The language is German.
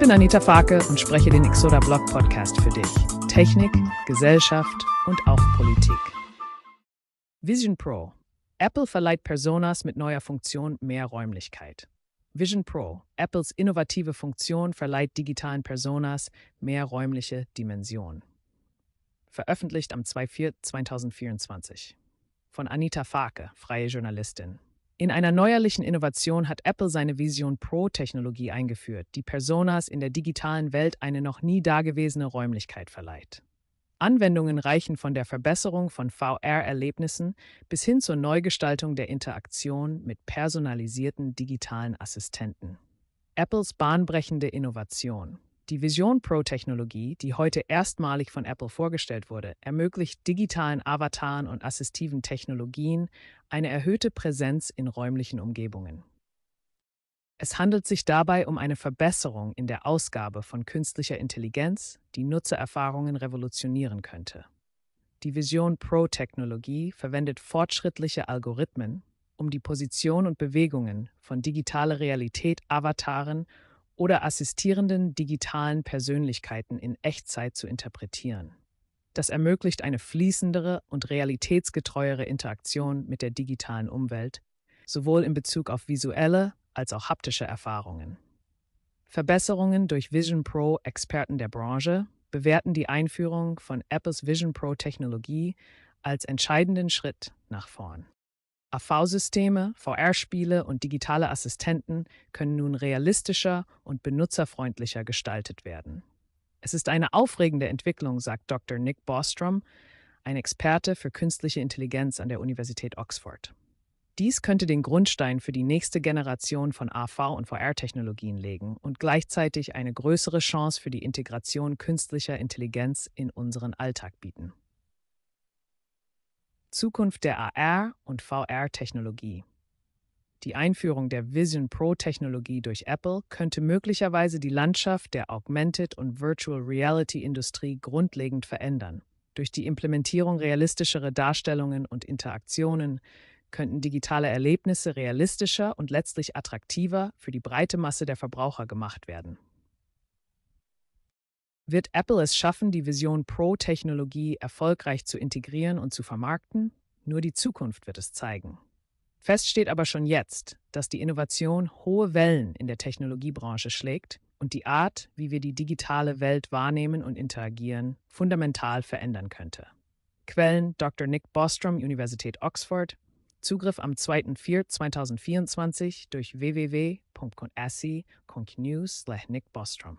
bin Anita Farke und spreche den Exoda Blog Podcast für dich. Technik, Gesellschaft und auch Politik. Vision Pro. Apple verleiht Personas mit neuer Funktion mehr Räumlichkeit. Vision Pro, Apples innovative Funktion, verleiht digitalen Personas mehr räumliche Dimension. Veröffentlicht am 2.4.2024. Von Anita Farke, freie Journalistin. In einer neuerlichen Innovation hat Apple seine Vision Pro-Technologie eingeführt, die Personas in der digitalen Welt eine noch nie dagewesene Räumlichkeit verleiht. Anwendungen reichen von der Verbesserung von VR-Erlebnissen bis hin zur Neugestaltung der Interaktion mit personalisierten digitalen Assistenten. Apples bahnbrechende Innovation. Die Vision Pro-Technologie, die heute erstmalig von Apple vorgestellt wurde, ermöglicht digitalen Avataren und assistiven Technologien eine erhöhte Präsenz in räumlichen Umgebungen. Es handelt sich dabei um eine Verbesserung in der Ausgabe von künstlicher Intelligenz, die Nutzererfahrungen revolutionieren könnte. Die Vision Pro-Technologie verwendet fortschrittliche Algorithmen, um die Position und Bewegungen von digitaler Realität, Avataren oder assistierenden digitalen Persönlichkeiten in Echtzeit zu interpretieren. Das ermöglicht eine fließendere und realitätsgetreuere Interaktion mit der digitalen Umwelt, sowohl in Bezug auf visuelle als auch haptische Erfahrungen. Verbesserungen durch Vision Pro Experten der Branche bewerten die Einführung von Apples Vision Pro Technologie als entscheidenden Schritt nach vorn. AV-Systeme, VR-Spiele und digitale Assistenten können nun realistischer und benutzerfreundlicher gestaltet werden. Es ist eine aufregende Entwicklung, sagt Dr. Nick Bostrom, ein Experte für künstliche Intelligenz an der Universität Oxford. Dies könnte den Grundstein für die nächste Generation von AV- und VR-Technologien legen und gleichzeitig eine größere Chance für die Integration künstlicher Intelligenz in unseren Alltag bieten. Zukunft der AR- und VR-Technologie. Die Einführung der Vision Pro-Technologie durch Apple könnte möglicherweise die Landschaft der Augmented- und Virtual Reality-Industrie grundlegend verändern. Durch die Implementierung realistischerer Darstellungen und Interaktionen könnten digitale Erlebnisse realistischer und letztlich attraktiver für die breite Masse der Verbraucher gemacht werden. Wird Apple es schaffen, die Vision Pro-Technologie erfolgreich zu integrieren und zu vermarkten? Nur die Zukunft wird es zeigen. Fest steht aber schon jetzt, dass die Innovation hohe Wellen in der Technologiebranche schlägt und die Art, wie wir die digitale Welt wahrnehmen und interagieren, fundamental verändern könnte. Quellen Dr. Nick Bostrom, Universität Oxford, Zugriff am 2.4.2024 durch www.conassi.news/nickbostrom.